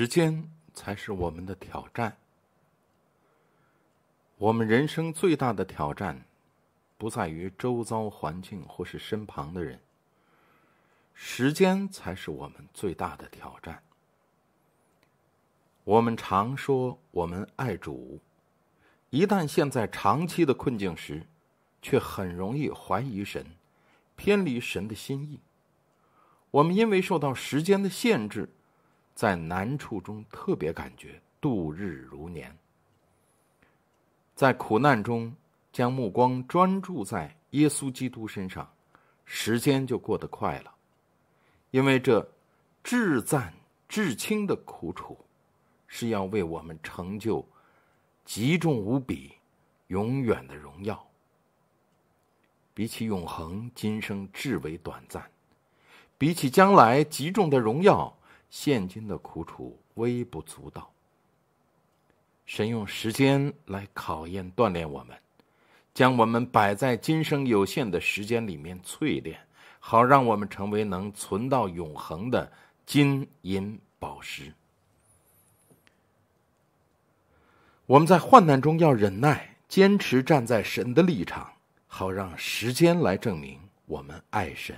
时间才是我们的挑战。我们人生最大的挑战，不在于周遭环境或是身旁的人，时间才是我们最大的挑战。我们常说我们爱主，一旦陷在长期的困境时，却很容易怀疑神，偏离神的心意。我们因为受到时间的限制。在难处中特别感觉度日如年，在苦难中将目光专注在耶稣基督身上，时间就过得快了。因为这至赞至轻的苦楚，是要为我们成就极重无比、永远的荣耀。比起永恒，今生至为短暂；比起将来极重的荣耀。现今的苦楚微不足道，神用时间来考验、锻炼我们，将我们摆在今生有限的时间里面淬炼，好让我们成为能存到永恒的金银宝石。我们在患难中要忍耐，坚持站在神的立场，好让时间来证明我们爱神。